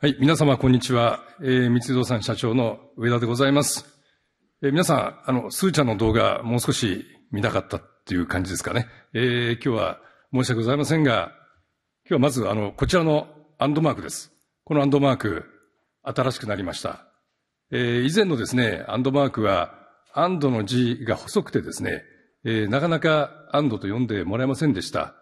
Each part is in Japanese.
はい、皆様こんにちは。えー、三井道産社長の上田でございます。えー、皆さん、あの、スーちゃんの動画、もう少し見なかったっていう感じですかね。えー、今日は申し訳ございませんが、今日はまず、あの、こちらのアンドマークです。このアンドマーク、新しくなりました。えー、以前のですね、アンドマークは、アンドの字が細くてですね、えー、なかなかアンドと読んでもらえませんでした。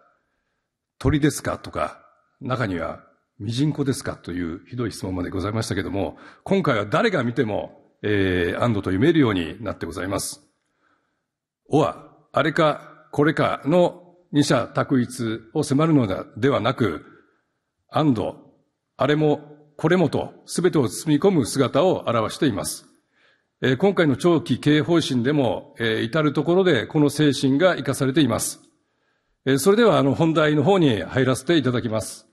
鳥ですかとか、中にはミジンコですかというひどい質問までございましたけども、今回は誰が見ても、えー、安堵と読めるようになってございます。おは、あれか、これかの二者択一を迫るのではなく、安堵、あれも、これもと、すべてを包み込む姿を表しています。えー、今回の長期経営方針でも、えー、至るところでこの精神が活かされています。えー、それでは、あの、本題の方に入らせていただきます。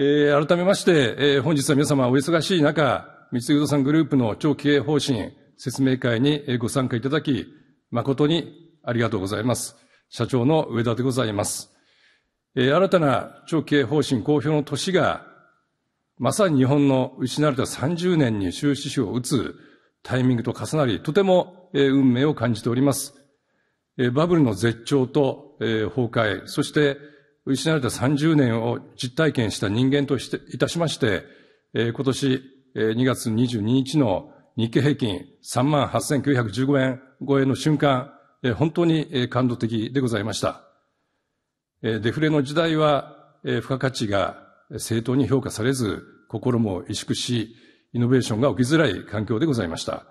えー、改めまして、えー、本日は皆様お忙しい中、三井不動産グループの長経営方針説明会にご参加いただき、誠にありがとうございます。社長の上田でございます。えー、新たな長経営方針公表の年が、まさに日本の失われた30年に終止符を打つタイミングと重なり、とても、えー、運命を感じております。えー、バブルの絶頂と、えー、崩壊、そして、失われた30年を実体験した人間として、いたしまして、えー、今年、え2月22日の日経平均3万8915円超えの瞬間、えー、本当に、え感動的でございました。えー、デフレの時代は、えー、付加価値が正当に評価されず、心も萎縮し、イノベーションが起きづらい環境でございました。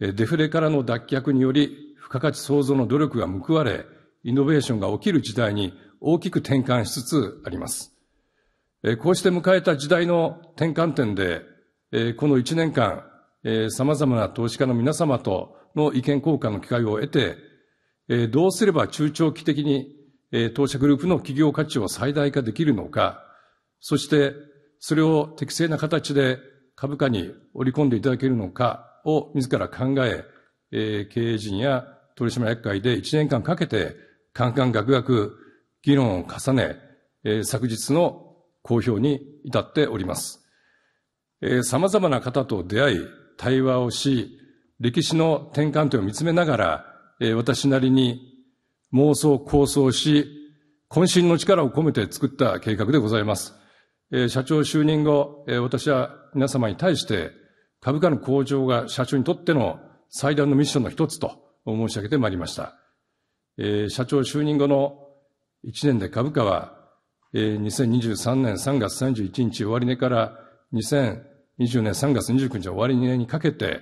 デフレからの脱却により、付加価値創造の努力が報われ、イノベーションが起きる時代に大きく転換しつつあります。こうして迎えた時代の転換点で、この1年間、様々な投資家の皆様との意見交換の機会を得て、どうすれば中長期的に当社グループの企業価値を最大化できるのか、そしてそれを適正な形で株価に織り込んでいただけるのかを自ら考え、え経営陣や取締役会で1年間かけて、カンカンガクガク議論を重ね、え昨日の公表に至っております。え様々な方と出会い、対話をし、歴史の転換点を見つめながら、え私なりに妄想、構想し、渾身の力を込めて作った計画でございます。え社長就任後、え私は皆様に対して、株価の向上が社長にとっての最大のミッションの一つと申し上げてまいりました。え社長就任後の1年で株価は、えー、2023年3月31日終値から2020年3月29日終値にかけて、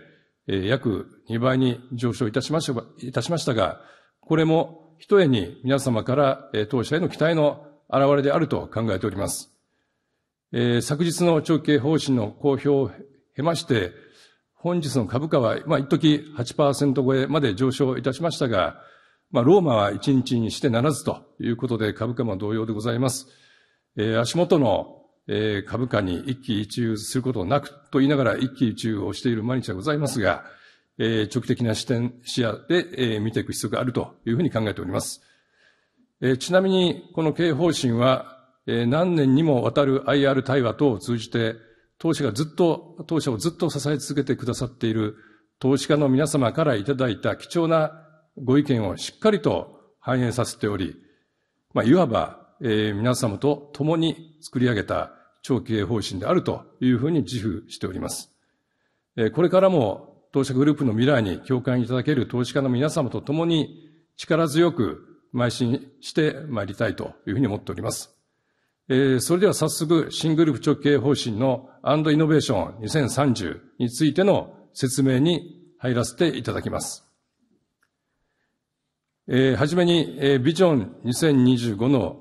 えー、約2倍に上昇いたしましたいたしましたが、これも一重に皆様から、えー、当社への期待の表れであると考えております。えー、昨日の長期方針の公表を経まして、本日の株価は、まあ、一時8%超えまで上昇いたしましたが、まあ、ローマは一日にしてならずということで株価も同様でございます。えー、足元の、えー、株価に一喜一憂することなくと言いながら一喜一憂をしている毎日はございますが、えー、長期的な視点、視野で、えー、見ていく必要があるというふうに考えております。えー、ちなみに、この経営方針は、えー、何年にもわたる IR 対話等を通じて、当社がずっと、当社をずっと支え続けてくださっている投資家の皆様からいただいた貴重なご意見をしっかりと反映させており、まあ、いわば、えー、皆様と共に作り上げた長期経営方針であるというふうに自負しております。えー、これからも当社グループの未来に共感いただける投資家の皆様と共に力強く邁進してまいりたいというふうに思っております。えー、それでは早速、新グループ直系方針のアンドイノベーション2030についての説明に入らせていただきます。えー、はじめに、えー、ビジョン2025の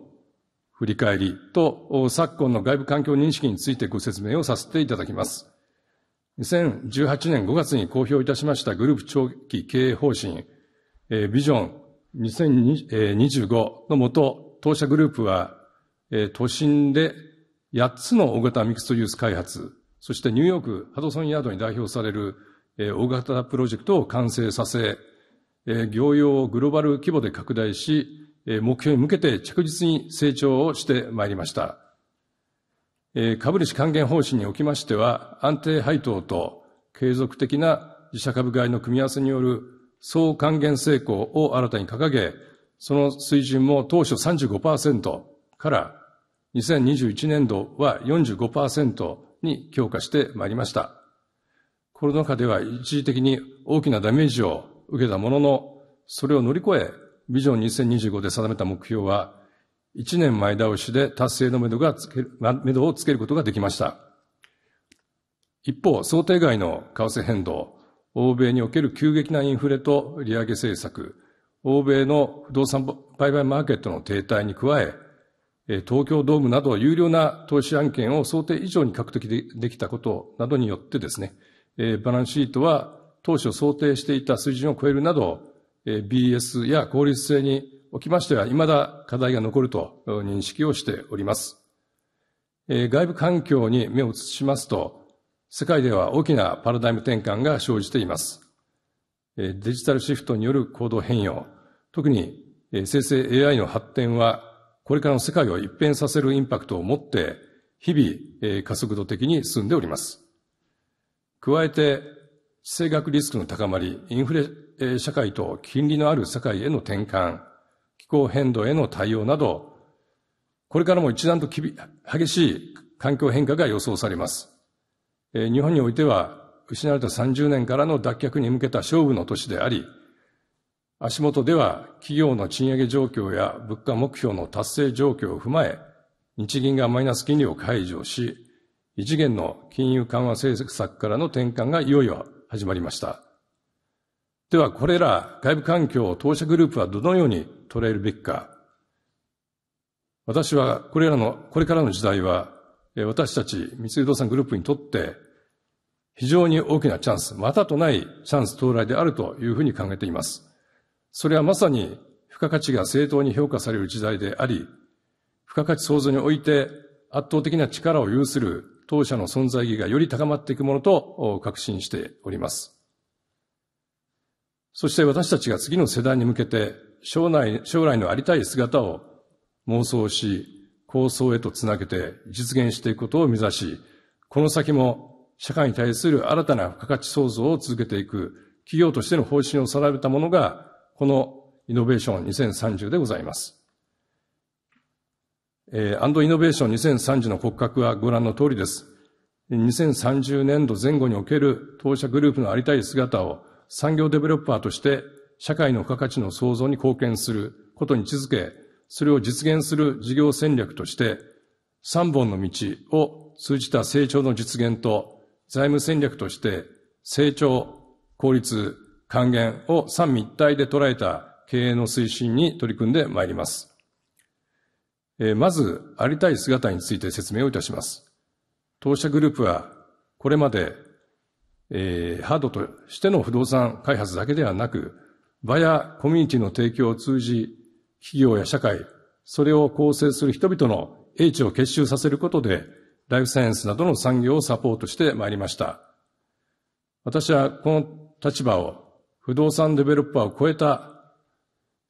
振り返りと、昨今の外部環境認識についてご説明をさせていただきます。2018年5月に公表いたしましたグループ長期経営方針、えー、ビジョン2025のもと、当社グループは、えー、都心で8つの大型ミックストユース開発、そしてニューヨークハドソンヤードに代表される、えー、大型プロジェクトを完成させ、業用をグローバル規模で拡大し、目標に向けて着実に成長をしてまいりました。株主還元方針におきましては、安定配当と継続的な自社株買いの組み合わせによる総還元成功を新たに掲げ、その水準も当初35%から2021年度は45%に強化してまいりました。コロナ禍では一時的に大きなダメージを受けたものの、それを乗り越え、ビジョン2025で定めた目標は、1年前倒しで達成のめどがつける、めどをつけることができました。一方、想定外の為替変動、欧米における急激なインフレと利上げ政策、欧米の不動産売買マーケットの停滞に加え、東京ドームなど有料な投資案件を想定以上に獲得できたことなどによってですね、バランスシートは当初想定していた水準を超えるなど、BS や効率性におきましては、未だ課題が残ると認識をしております。外部環境に目を移しますと、世界では大きなパラダイム転換が生じています。デジタルシフトによる行動変容、特に生成 AI の発展は、これからの世界を一変させるインパクトを持って、日々加速度的に進んでおります。加えて、地政学リスクの高まり、インフレ社会と金利のある社会への転換、気候変動への対応など、これからも一段と激しい環境変化が予想されます。日本においては、失われた30年からの脱却に向けた勝負の年であり、足元では企業の賃上げ状況や物価目標の達成状況を踏まえ、日銀がマイナス金利を解除し、異次元の金融緩和政策からの転換がいよいよ始まりました。では、これら外部環境を当社グループはどのように捉えるべきか。私は、これらの、これからの時代は、私たち三井不動産グループにとって、非常に大きなチャンス、またとないチャンス到来であるというふうに考えています。それはまさに、付加価値が正当に評価される時代であり、付加価値創造において圧倒的な力を有する当社の存在意義がより高まっていくものと確信しております。そして私たちが次の世代に向けて将来将来のありたい姿を妄想し、構想へとつなげて実現していくことを目指し、この先も社会に対する新たな付加価値創造を続けていく企業としての方針を定めたものが、このイノベーション2030でございます。えアンドイノベーション2030の骨格はご覧の通りです。2030年度前後における当社グループのありたい姿を産業デベロッパーとして社会の付加価値の創造に貢献することに位置づけ、それを実現する事業戦略として、3本の道を通じた成長の実現と財務戦略として成長、効率、還元を三密体で捉えた経営の推進に取り組んでまいります。まず、ありたい姿について説明をいたします。当社グループは、これまで、えー、ハードとしての不動産開発だけではなく、場やコミュニティの提供を通じ、企業や社会、それを構成する人々の英知を結集させることで、ライフサイエンスなどの産業をサポートしてまいりました。私はこの立場を不動産デベロッパーを超えた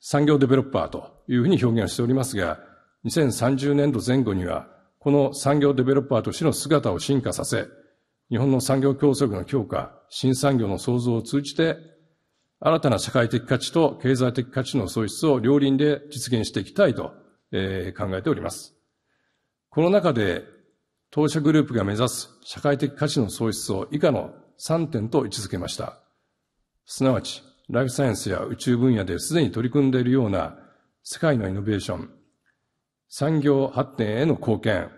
産業デベロッパーというふうに表現をしておりますが、2030年度前後には、この産業デベロッパーとしての姿を進化させ、日本の産業競争力の強化、新産業の創造を通じて、新たな社会的価値と経済的価値の創出を両輪で実現していきたいと、えー、考えております。この中で、当社グループが目指す社会的価値の創出を以下の3点と位置づけました。すなわち、ライフサイエンスや宇宙分野ですでに取り組んでいるような世界のイノベーション、産業発展への貢献、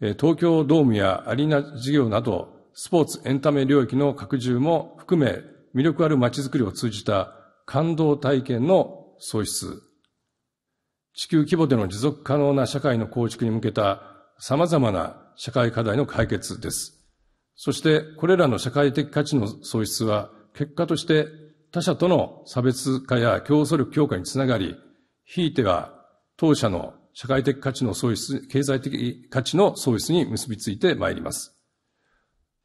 東京ドームやアリーナ事業など、スポーツエンタメ領域の拡充も含め、魅力ある街づくりを通じた感動体験の創出、地球規模での持続可能な社会の構築に向けた様々な社会課題の解決です。そして、これらの社会的価値の創出は、結果として他者との差別化や競争力強化につながり、ひいては当社の社会的価値の創出、経済的価値の創出に結びついてまいります。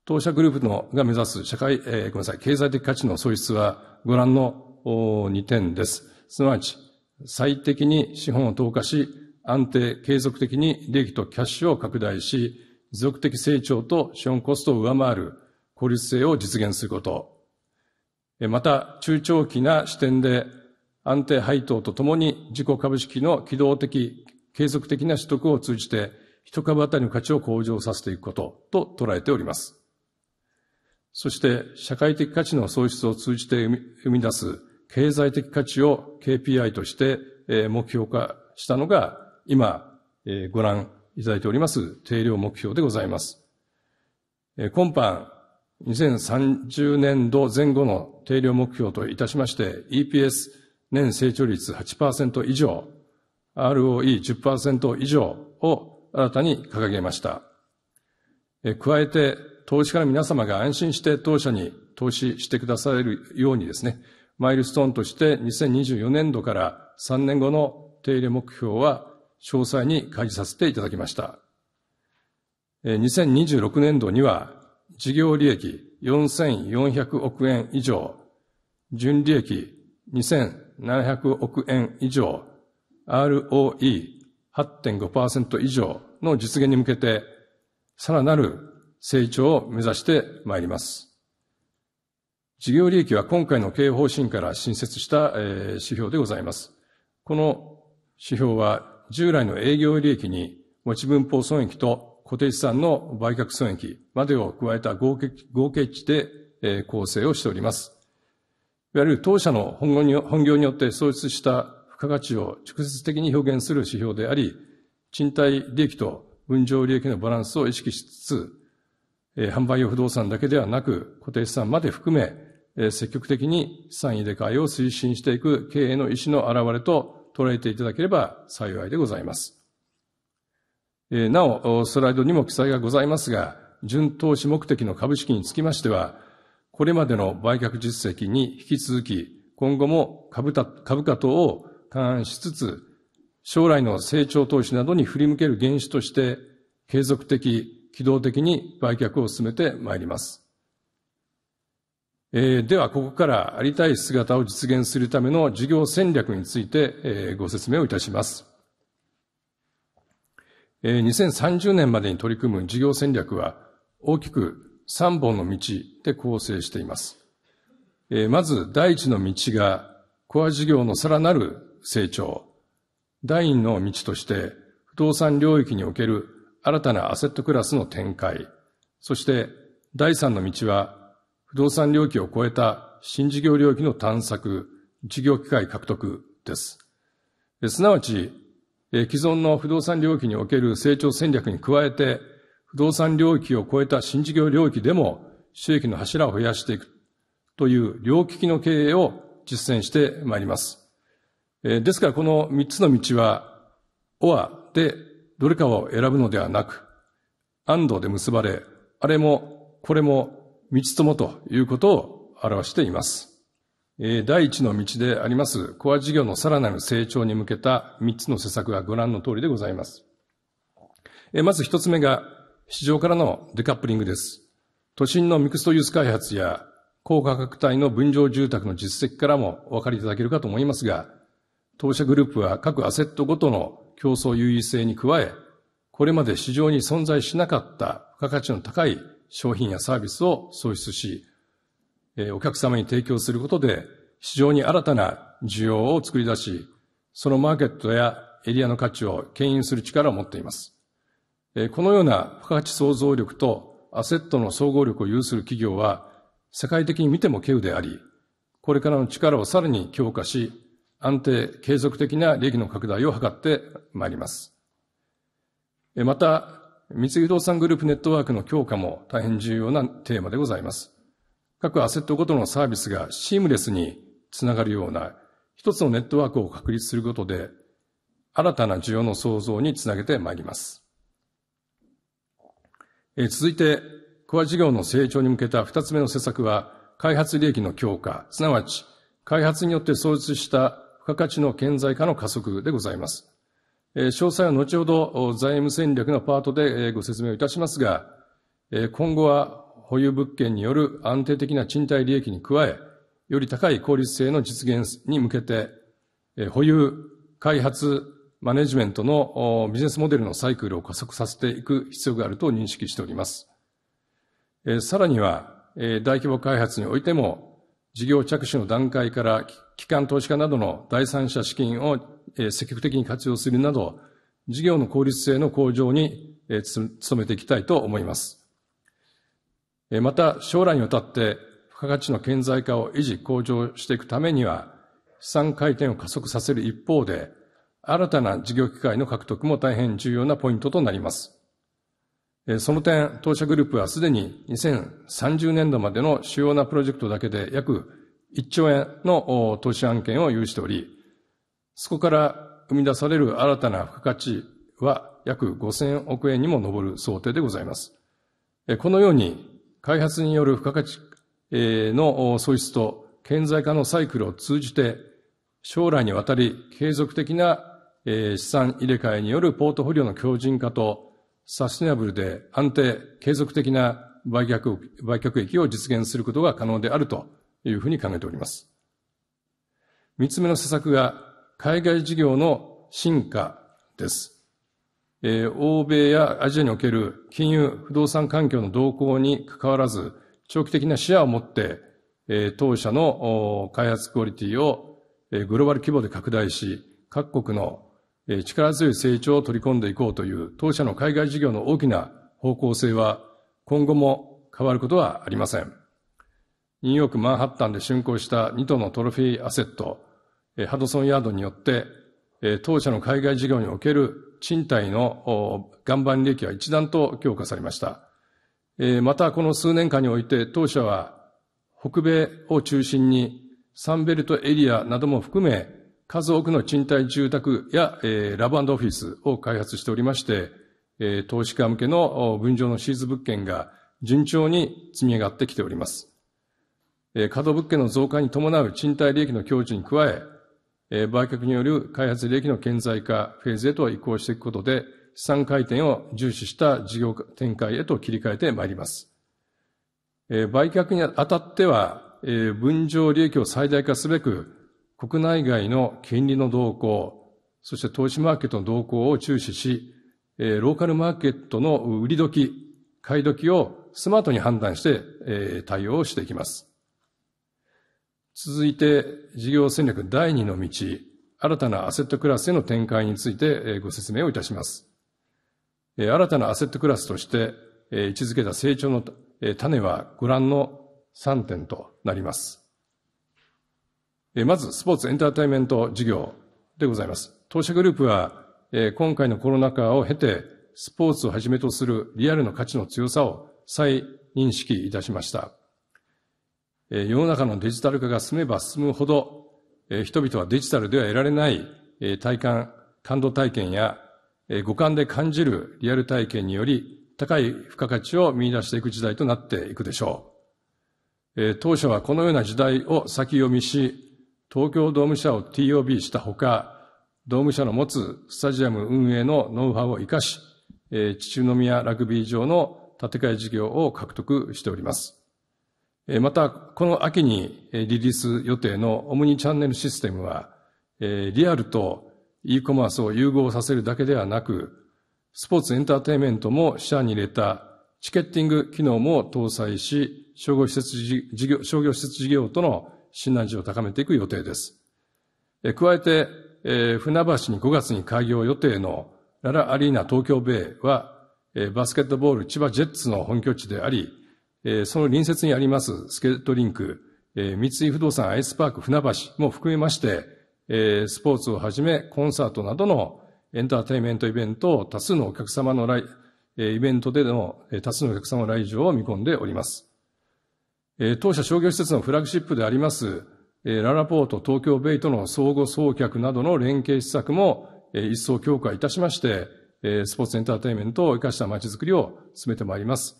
当社グループのが目指す社会、えー、ごめんなさい、経済的価値の創出はご覧の2点です。すなわち、最適に資本を投下し、安定、継続的に利益とキャッシュを拡大し、持続的成長と資本コストを上回る効率性を実現すること。また、中長期な視点で安定配当とともに自己株式の機動的、継続的な取得を通じて、一株当たりの価値を向上させていくことと捉えております。そして、社会的価値の創出を通じて生み出す経済的価値を KPI として目標化したのが、今ご覧いただいております定量目標でございます。今般、2030年度前後の定量目標といたしまして、EPS 年成長率8%以上、ROE10% 以上を新たに掲げました。加えて、投資家の皆様が安心して当社に投資してくださるようにですね、マイルストーンとして2024年度から3年後の手入れ目標は詳細に開示させていただきました。2026年度には、事業利益4400億円以上、純利益2400 700億円以上、ROE8.5% 以上の実現に向けて、さらなる成長を目指してまいります。事業利益は今回の経営方針から新設した指標でございます。この指標は従来の営業利益に持ち分法損益と固定資産の売却損益までを加えた合計値で構成をしております。いわゆる当社の本業に本業によって創出した付加価値を直接的に表現する指標であり、賃貸利益と分譲利益のバランスを意識しつつ、えー、販売用不動産だけではなく、固定資産まで含め、えー、積極的に資産入れ替えを推進していく経営の意思の表れと捉えていただければ幸いでございます。えー、なお、スライドにも記載がございますが、純投資目的の株式につきましては、これまでの売却実績に引き続き、今後も株価等を勘案しつつ、将来の成長投資などに振り向ける原資として、継続的、機動的に売却を進めてまいります。えー、では、ここからありたい姿を実現するための事業戦略について、えー、ご説明をいたします。えー、2030年までに取り組む事業戦略は、大きく三本の道で構成しています。えー、まず、第一の道が、コア事業のさらなる成長。第二の道として、不動産領域における新たなアセットクラスの展開。そして、第三の道は、不動産領域を超えた新事業領域の探索、事業機会獲得です。すなわち、既存の不動産領域における成長戦略に加えて、不動産領域を超えた新事業領域でも収益の柱を増やしていくという両利きの経営を実践してまいります。えですからこの三つの道は、オアでどれかを選ぶのではなく、安藤で結ばれ、あれもこれも道ともということを表しています。え第一の道であります、コア事業のさらなる成長に向けた三つの施策がご覧の通りでございます。えまず一つ目が、市場からのデカップリングです。都心のミクストユース開発や高価格帯の分譲住宅の実績からもお分かりいただけるかと思いますが、当社グループは各アセットごとの競争優位性に加え、これまで市場に存在しなかった付加価値の高い商品やサービスを創出し、お客様に提供することで市場に新たな需要を作り出し、そのマーケットやエリアの価値を牽引する力を持っています。このような付加価値創造力とアセットの総合力を有する企業は、世界的に見ても稀有であり、これからの力をさらに強化し、安定、継続的な利益の拡大を図ってまいります。また、三井不動産グループネットワークの強化も大変重要なテーマでございます。各アセットごとのサービスがシームレスにつながるような一つのネットワークを確立することで、新たな需要の創造につなげてまいります。え続いて、コア事業の成長に向けた二つ目の施策は、開発利益の強化、すなわち、開発によって創出した付加価値の顕在化の加速でございます。え詳細は後ほど財務戦略のパートでご説明をいたしますが、え今後は保有物件による安定的な賃貸利益に加え、より高い効率性の実現に向けて、保有、開発、マネジメントのビジネスモデルのサイクルを加速させていく必要があると認識しております。さらには、大規模開発においても、事業着手の段階から機関投資家などの第三者資金を積極的に活用するなど、事業の効率性の向上に努めていきたいと思います。また、将来にわたって付加価値の顕在化を維持向上していくためには、資産回転を加速させる一方で、新たな事業機会の獲得も大変重要なポイントとなります。その点、当社グループはすでに2030年度までの主要なプロジェクトだけで約1兆円の投資案件を有しており、そこから生み出される新たな付加価値は約5000億円にも上る想定でございます。このように、開発による付加価値の創出と顕在化のサイクルを通じて、将来にわたり継続的なえ資産入れ替えによるポートフォリオの強靭化と、サステナブルで安定、継続的な売却、売却益を実現することが可能であるというふうに考えております。三つ目の施策が、海外事業の進化です。えー、欧米やアジアにおける金融、不動産環境の動向に関わらず、長期的な視野を持って、えー、当社の開発クオリティを、えー、グローバル規模で拡大し、各国の力強い成長を取り込んでいこうという当社の海外事業の大きな方向性は今後も変わることはありません。ニューヨーク・マンハッタンで竣工した2棟のトロフィーアセット、ハドソンヤードによって、当社の海外事業における賃貸の岩盤利益は一段と強化されました。また、この数年間において当社は北米を中心にサンベルトエリアなども含め数多くの賃貸住宅や、えー、ラブオフィスを開発しておりまして、えー、投資家向けの分譲のシーズ物件が順調に積み上がってきております。えー、稼働物件の増加に伴う賃貸利益の享受に加え、えー、売却による開発利益の顕在化フェーズへと移行していくことで、資産回転を重視した事業展開へと切り替えてまいります。えー、売却にあたっては、えー、分譲利益を最大化すべく、国内外の金利の動向、そして投資マーケットの動向を注視し、えローカルマーケットの売り時、買い時をスマートに判断して、え対応していきます。続いて、事業戦略第2の道、新たなアセットクラスへの展開についてご説明をいたします。新たなアセットクラスとして位置づけた成長の種はご覧の3点となります。えまず、スポーツエンターテインメント事業でございます。当社グループは、え今回のコロナ禍を経て、スポーツをはじめとするリアルの価値の強さを再認識いたしました。え世の中のデジタル化が進めば進むほど、え人々はデジタルでは得られない、え体感、感動体験や、え五感で感じるリアル体験により、高い付加価値を見出していく時代となっていくでしょう。え当社はこのような時代を先読みし、東京ドーム社を TOB したほか、ドーム社の持つスタジアム運営のノウハウを活かし、えー、の父宮ラグビー場の建て替え事業を獲得しております。えー、また、この秋にリリース予定のオムニチャンネルシステムは、えー、リアルと e コマースを融合させるだけではなく、スポーツエンターテイメントも視野に入れたチケッティング機能も搭載し、商業施設事業との信難事を高めていく予定です。え加えて、え船橋に5月に開業予定のララアリーナ東京ベイは、えバスケットボール千葉ジェッツの本拠地であり、えその隣接にありますスケートリンク、え三井不動産アイスパーク船橋も含めまして、えスポーツをはじめコンサートなどのエンターテインメントイベントを多数のお客様の来、イベントでの多数のお客様の来場を見込んでおります。え当社商業施設のフラッグシップであります、えララポート東京ベイとの相互送客などの連携施策も、え一層強化いたしまして、えスポーツエンターテインメントを生かしたまちづくりを進めてまいります。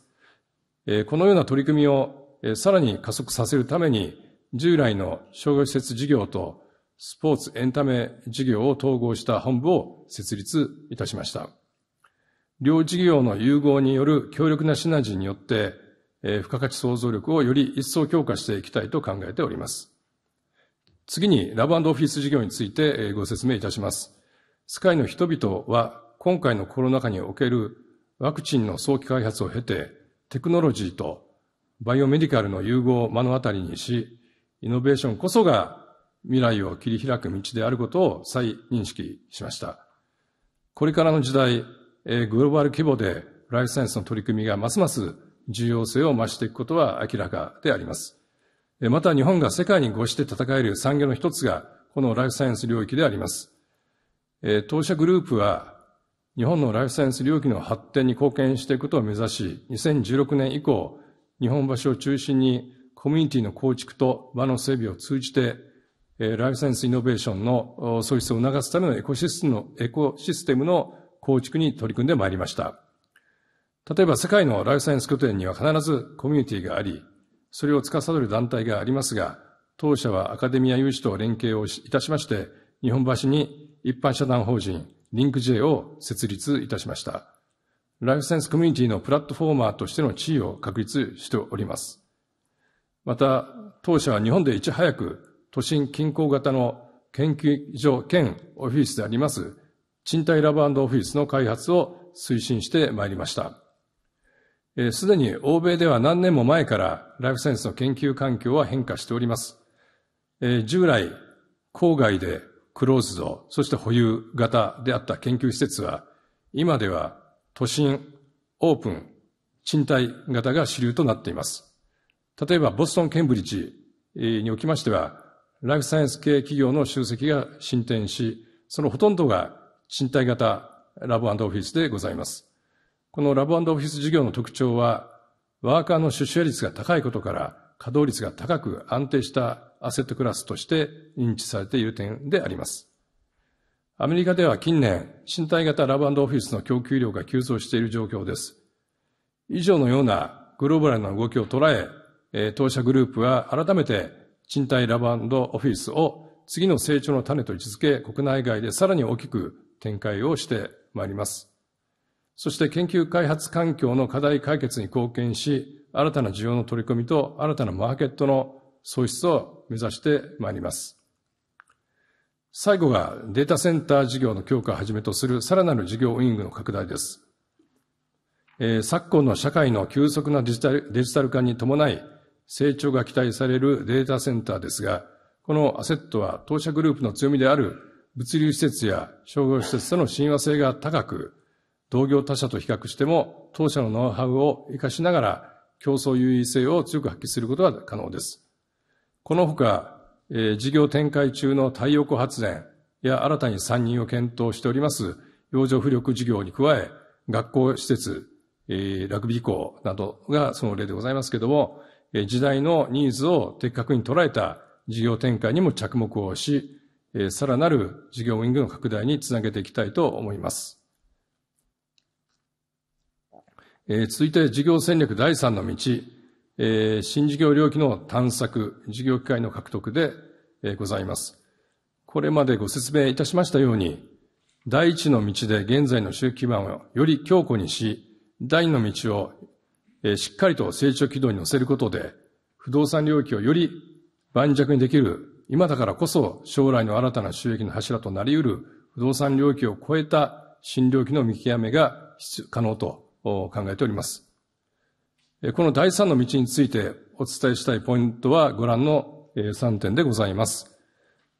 えこのような取り組みを、えさらに加速させるために、従来の商業施設事業とスポーツエンタメ事業を統合した本部を設立いたしました。両事業の融合による強力なシナジーによって、え付加価値創造力をより一層強化していきたいと考えております。次に、ラブオフィス事業についてご説明いたします。スカイの人々は、今回のコロナ禍におけるワクチンの早期開発を経て、テクノロジーとバイオメディカルの融合を目の当たりにし、イノベーションこそが未来を切り開く道であることを再認識しました。これからの時代、グローバル規模でライフサイエンスの取り組みがますます重要性を増していくことは明らかであります。また日本が世界に合して戦える産業の一つが、このライフサイエンス領域であります。当社グループは、日本のライフサイエンス領域の発展に貢献していくことを目指し、2016年以降、日本橋を中心にコミュニティの構築と場の整備を通じて、ライフサイエンスイノベーションの創出を促すためのエコシステムのエコシステムの構築に取り組んでまいりました。例えば世界のライフサイエンス拠点には必ずコミュニティがあり、それを司る団体がありますが、当社はアカデミア有志と連携をいたしまして、日本橋に一般社団法人、リンク J を設立いたしました。ライフサイエンスコミュニティのプラットフォーマーとしての地位を確立しております。また、当社は日本でいち早く都心近郊型の研究所兼オフィスであります賃貸ラブオフィスの開発を推進してまいりました。すでに欧米では何年も前からライフサイエンスの研究環境は変化しております。従来、郊外でクローズド、そして保有型であった研究施設は、今では都心、オープン、賃貸型が主流となっています。例えば、ボストン・ケンブリッジにおきましては、ライフサイエンス系企業の集積が進展し、そのほとんどが賃貸型ラブオフィスでございます。このラブオフィス事業の特徴は、ワーカーの出社率が高いことから、稼働率が高く安定したアセットクラスとして認知されている点であります。アメリカでは近年、身体型ラブオフィスの供給量が急増している状況です。以上のようなグローバルな動きを捉え、え当社グループは改めて賃貸ラブオフィスを次の成長の種と位置づけ、国内外でさらに大きく展開をしてまいります。そして研究開発環境の課題解決に貢献し、新たな需要の取り組みと新たなマーケットの創出を目指してまいります。最後がデータセンター事業の強化をはじめとするさらなる事業ウイングの拡大です。えー、昨今の社会の急速なデジタルデジタル化に伴い、成長が期待されるデータセンターですが、このアセットは当社グループの強みである物流施設や商業施設との親和性が高く、同業他社と比較しても、当社のノウハウを活かしながら、競争優位性を強く発揮することが可能です。このほか、事業展開中の太陽光発電や新たに参入を検討しております、洋上浮力事業に加え、学校施設、ラグビー校などがその例でございますけれども、時代のニーズを的確に捉えた事業展開にも着目をし、さらなる事業ウィングの拡大につなげていきたいと思います。えー、続いて事業戦略第3の道、えー、新事業領域の探索、事業機会の獲得で、えー、ございます。これまでご説明いたしましたように、第一の道で現在の収益基盤をより強固にし、第二の道を、えー、しっかりと成長軌道に乗せることで、不動産領域をより盤石にできる、今だからこそ将来の新たな収益の柱となり得る不動産領域を超えた新領域の見極めが可能と考えております。この第三の道についてお伝えしたいポイントはご覧の3点でございます。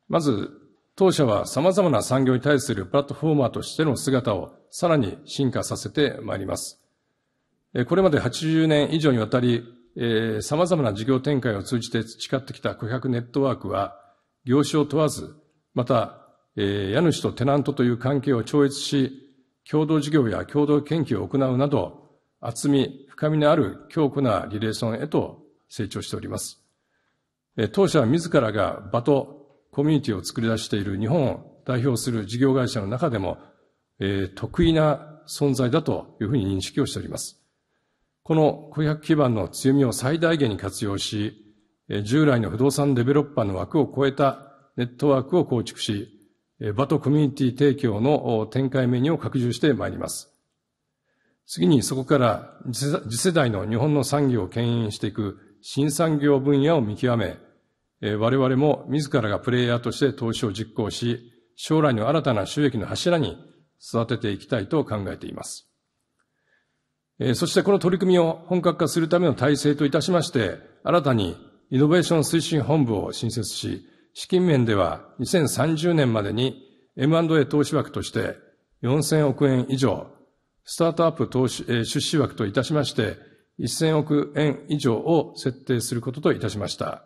まず、当社は様々な産業に対するプラットフォーマーとしての姿をさらに進化させてまいります。これまで80年以上にわたり、様々な事業展開を通じて培ってきた顧客ネットワークは、業種を問わず、また、家主とテナントという関係を超越し、共同事業や共同研究を行うなど、厚み、深みのある強固なリレーションへと成長しております。当社は自らが場とコミュニティを作り出している日本を代表する事業会社の中でも、え得意な存在だというふうに認識をしております。この顧客基盤の強みを最大限に活用し、従来の不動産デベロッパーの枠を超えたネットワークを構築し、バトコミュニティ提供の展開メニューを拡充してまいります。次にそこから次世代の日本の産業を牽引していく新産業分野を見極め、我々も自らがプレイヤーとして投資を実行し、将来の新たな収益の柱に育てていきたいと考えています。そしてこの取り組みを本格化するための体制といたしまして、新たにイノベーション推進本部を新設し、資金面では2030年までに M&A 投資枠として4000億円以上、スタートアップ投資、出資枠といたしまして、1000億円以上を設定することといたしました。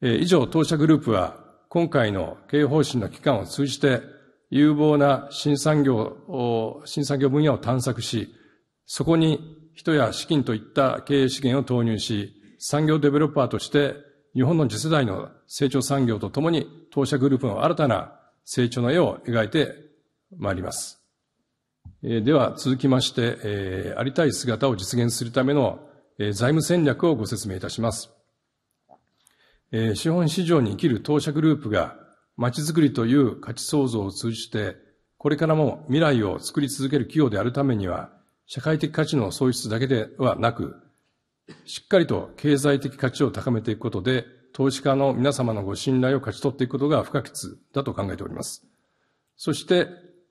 以上、当社グループは、今回の経営方針の期間を通じて、有望な新産業を、新産業分野を探索し、そこに人や資金といった経営資源を投入し、産業デベロッパーとして日本の次世代の成長産業とともに、当社グループの新たな成長の絵を描いてまいります。では続きまして、えー、ありたい姿を実現するための、えー、財務戦略をご説明いたします。えー、資本市場に生きる当社グループが、まちづくりという価値創造を通じて、これからも未来を作り続ける企業であるためには、社会的価値の創出だけではなく、しっかりと経済的価値を高めていくことで、投資家の皆様のご信頼を勝ち取っていくことが不可欠だと考えております。そして、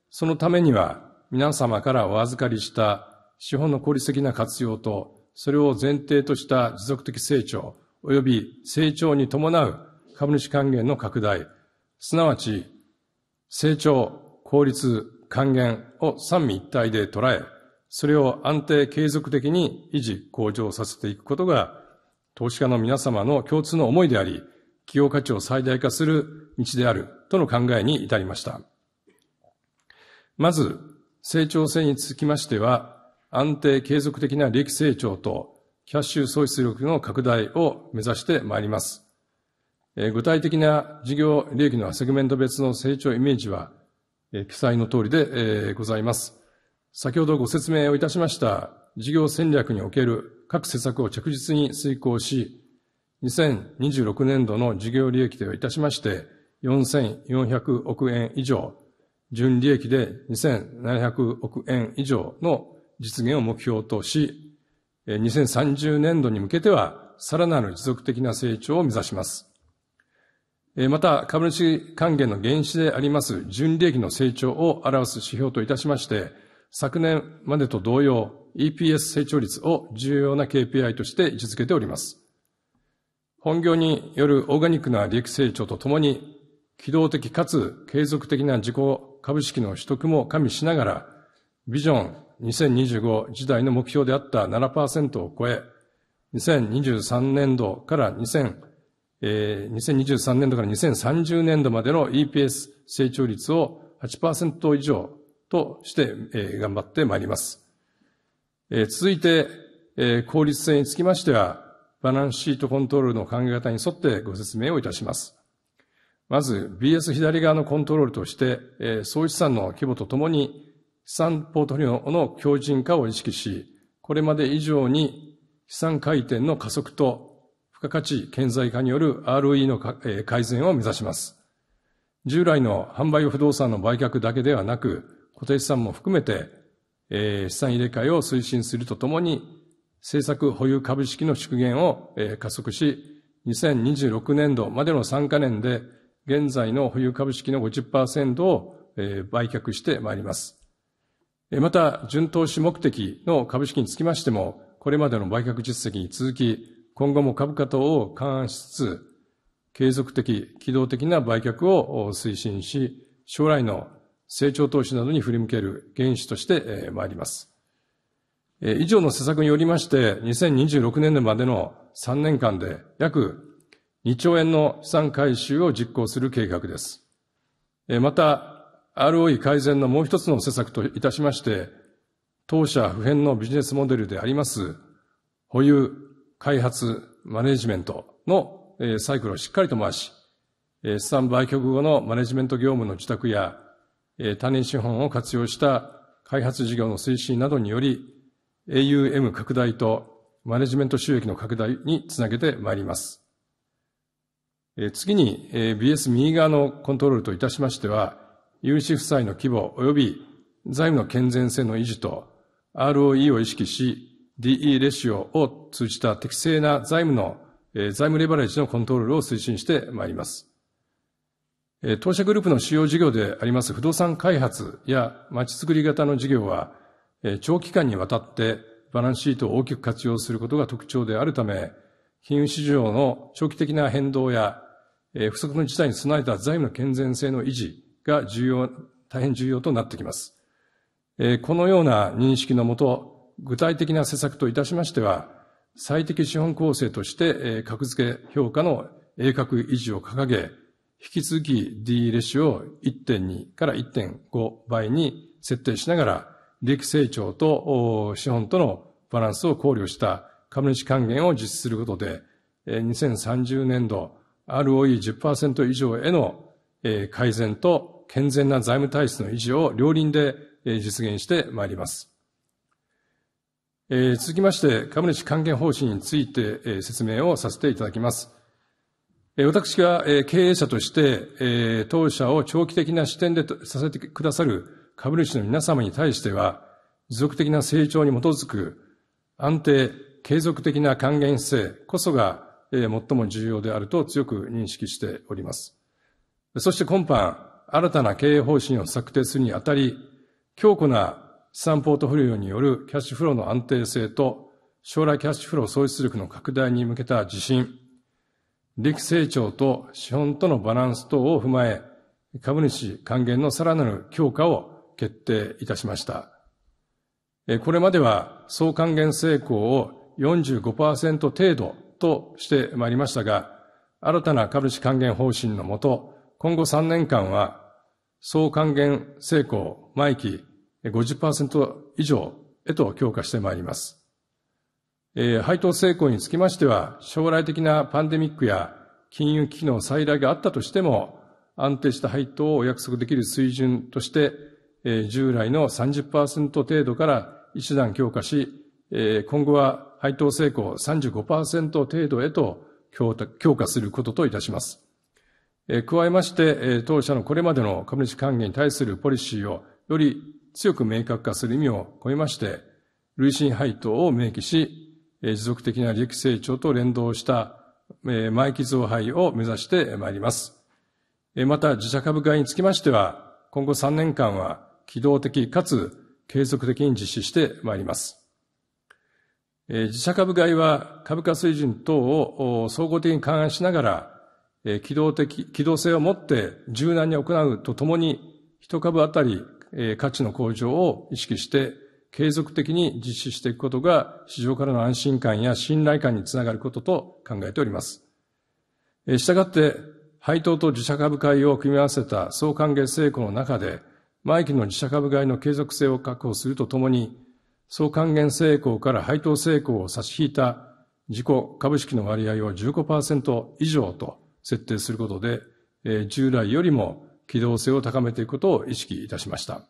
そのためには、皆様からお預かりした資本の効率的な活用と、それを前提とした持続的成長、及び成長に伴う株主還元の拡大、すなわち成長、効率、還元を三位一体で捉え、それを安定継続的に維持、向上させていくことが、投資家の皆様の共通の思いであり、企業価値を最大化する道であるとの考えに至りました。まず、成長性につきましては、安定継続的な利益成長とキャッシュ創出力の拡大を目指してまいります。具体的な事業利益のセグメント別の成長イメージは、記載の通りでございます。先ほどご説明をいたしました事業戦略における各施策を着実に遂行し、2026年度の事業利益といたしまして、4400億円以上、純利益で2700億円以上の実現を目標とし、2030年度に向けては、さらなる持続的な成長を目指します。また、株主還元の原資であります純利益の成長を表す指標といたしまして、昨年までと同様、EPS 成長率を重要な KPI として位置づけております。本業によるオーガニックな利益成長とともに、機動的かつ継続的な自己株式の取得も加味しながら、ビジョン2025時代の目標であった7%を超え、2023年度から2023年度から2030年度までの EPS 成長率を8%以上として頑張ってまいります。続いて、効率性につきましては、バランスシートコントロールの考え方に沿ってご説明をいたします。まず、BS 左側のコントロールとして、総資産の規模とともに、資産ポートフォリオの強靭化を意識し、これまで以上に資産回転の加速と付加価値顕在化による ROE の改善を目指します。従来の販売不動産の売却だけではなく、固定資産も含めて、えー、資産入れ替えを推進するとともに、政策保有株式の縮減を、えー、加速し、2026年度までの3カ年で、現在の保有株式の50%を、えー、売却してまいります。また、準投資目的の株式につきましても、これまでの売却実績に続き、今後も株価等を勘案しつつ、継続的、機動的な売却を推進し、将来の成長投資などに振り向ける原資としてまいります。以上の施策によりまして、2026年度までの3年間で約2兆円の資産回収を実行する計画です。また、ROE 改善のもう一つの施策といたしまして、当社普遍のビジネスモデルであります、保有、開発、マネジメントのサイクルをしっかりと回し、資産売却後のマネジメント業務の自宅や他人資本を活用した開発事業の推進などにより、AUM 拡大とマネジメント収益の拡大につなげてまいります。次に、BS 右側のコントロールといたしましては、融資負債の規模及び財務の健全性の維持と ROE を意識し、DE レシオを通じた適正な財務の、財務レバレッジのコントロールを推進してまいります。当社グループの主要事業であります不動産開発や街づくり型の事業は、長期間にわたってバランスシートを大きく活用することが特徴であるため、金融市場の長期的な変動や、不足の事態に備えた財務の健全性の維持が重要、大変重要となってきます。このような認識のもと、具体的な施策といたしましては、最適資本構成として格付け評価の鋭角維持を掲げ、引き続き D レシオを1.2から1.5倍に設定しながら、利益成長と資本とのバランスを考慮した株主還元を実施することで、2030年度 ROE10% 以上への改善と健全な財務体質の維持を両輪で実現してまいります。続きまして、株主還元方針について説明をさせていただきます。私が経営者として、当社を長期的な視点でさせてくださる株主の皆様に対しては、持続的な成長に基づく安定、継続的な還元姿勢こそが最も重要であると強く認識しております。そして今般、新たな経営方針を策定するにあたり、強固な資産ポートフォリオによるキャッシュフローの安定性と、将来キャッシュフロー創出力の拡大に向けた自信、力成長と資本とのバランス等を踏まえ、株主還元のさらなる強化を決定いたしました。これまでは総還元成功を45%程度としてまいりましたが、新たな株主還元方針のもと、今後3年間は総還元成功毎期50%以上へと強化してまいります。えー、配当成功につきましては、将来的なパンデミックや金融危機の再来があったとしても、安定した配当をお約束できる水準として、えー、従来の30%程度から一段強化し、えー、今後は配当成功35%程度へと強化することといたします。えー、加えまして、えー、当社のこれまでの株主還元に対するポリシーをより強く明確化する意味を込めまして、累進配当を明記し、持続的な利益成長と連動した毎期増配を目指してまいります。また、自社株買いにつきましては、今後3年間は機動的かつ継続的に実施してまいります。自社株買いは株価水準等を総合的に勘案しながら、機動的、機動性を持って柔軟に行うとともに、一株あたり価値の向上を意識して継続的に実施していくことが市場からの安心感や信頼感につながることと考えております。したがって、配当と自社株買いを組み合わせた総還元成功の中で、毎期の自社株買いの継続性を確保するとともに、総還元成功から配当成功を差し引いた自己株式の割合を15%以上と設定することで、従来よりも機動性を高めていくことを意識いたしました。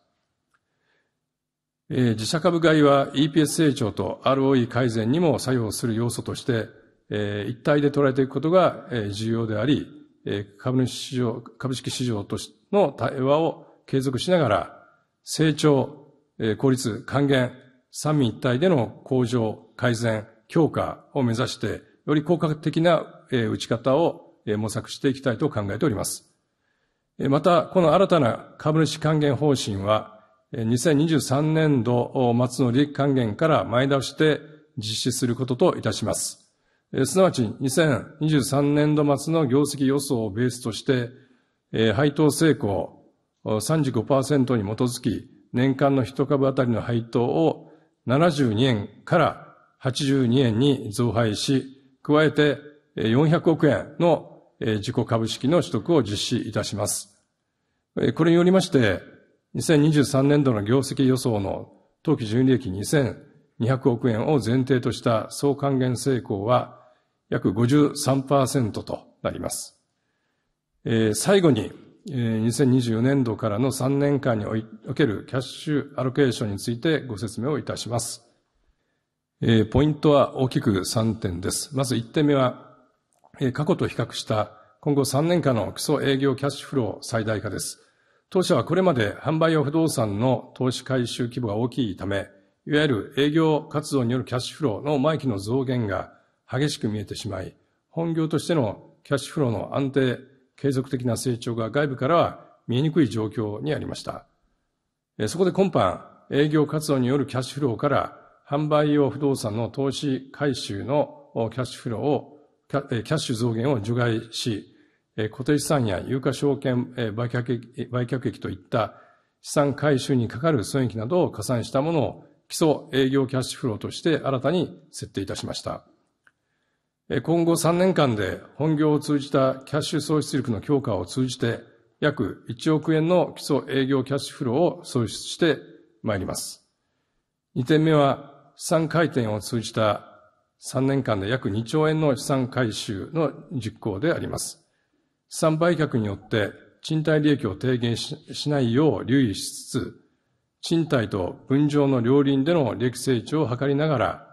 自社株買いは EPS 成長と ROE 改善にも作用する要素として、一体で捉えていくことが、重要であり、株主市場、株式市場としの対話を継続しながら、成長、効率、還元、三民一体での向上、改善、強化を目指して、より効果的な、打ち方を、模索していきたいと考えております。また、この新たな株主還元方針は、2023年度末の利益還元から前倒して実施することといたします。すなわち、2023年度末の業績予想をベースとして、配当性向35%に基づき、年間の一株当たりの配当を72円から82円に増配し、加えて400億円の自己株式の取得を実施いたします。これによりまして、2023年度の業績予想の当期純利益2200億円を前提とした総還元成功は約53%となります。最後に、2024年度からの3年間におけるキャッシュアロケーションについてご説明をいたします。ポイントは大きく3点です。まず1点目は、過去と比較した今後3年間の基礎営業キャッシュフロー最大化です。当社はこれまで販売用不動産の投資回収規模が大きいため、いわゆる営業活動によるキャッシュフローの毎期の増減が激しく見えてしまい、本業としてのキャッシュフローの安定、継続的な成長が外部からは見えにくい状況にありました。そこで今般、営業活動によるキャッシュフローから販売用不動産の投資回収のキャッシュフローを、キャッシュ増減を除外し、固定資産や有価証券売却売却益といった資産回収にかかる損益などを加算したものを基礎営業キャッシュフローとして新たに設定いたしました。今後3年間で本業を通じたキャッシュ創出力の強化を通じて約1億円の基礎営業キャッシュフローを創出してまいります。2点目は資産回転を通じた3年間で約2兆円の資産回収の実行であります。資産売却によって賃貸利益を低減しないよう留意しつつ、賃貸と分譲の両輪での利益成長を図りながら、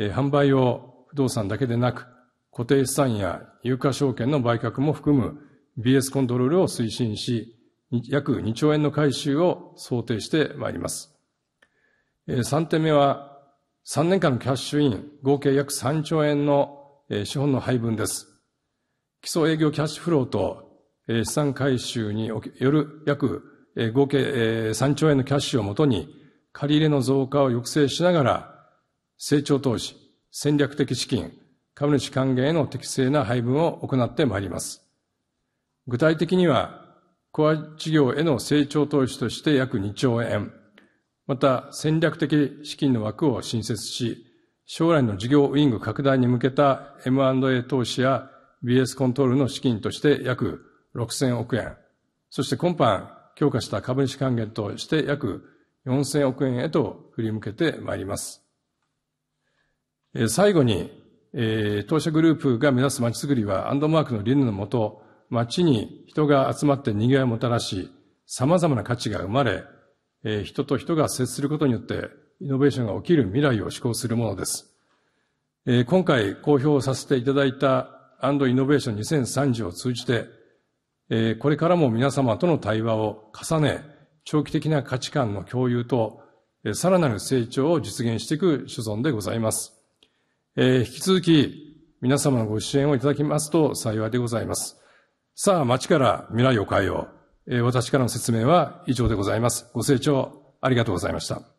えー、販売を不動産だけでなく、固定資産や有価証券の売却も含む BS コントロールを推進し、約2兆円の回収を想定してまいります。えー、3点目は、3年間のキャッシュイン、合計約3兆円の、え資本の配分です。基礎営業キャッシュフローと、資産回収による約合計3兆円のキャッシュをもとに、借り入れの増加を抑制しながら、成長投資、戦略的資金、株主還元への適正な配分を行ってまいります。具体的には、コア事業への成長投資として約2兆円、また戦略的資金の枠を新設し、将来の事業ウィング拡大に向けた M&A 投資や BS コントロールの資金として約6000億円、そして今般強化した株主還元として約4000億円へと振り向けてまいります。最後に、当社グループが目指す街づくりは、アンドマークの理念のもと、街に人が集まって賑わいをもたらし、様々な価値が生まれ、人と人が接することによって、イノベーションが起きる未来を志向するものです。今回公表させていただいたイノベーション2030を通じて、えこれからも皆様との対話を重ね、長期的な価値観の共有と、さらなる成長を実現していく所存でございます。え引き続き、皆様のご支援をいただきますと幸いでございます。さあ、町から未来を変えよう。え私からの説明は以上でございます。ご清聴ありがとうございました。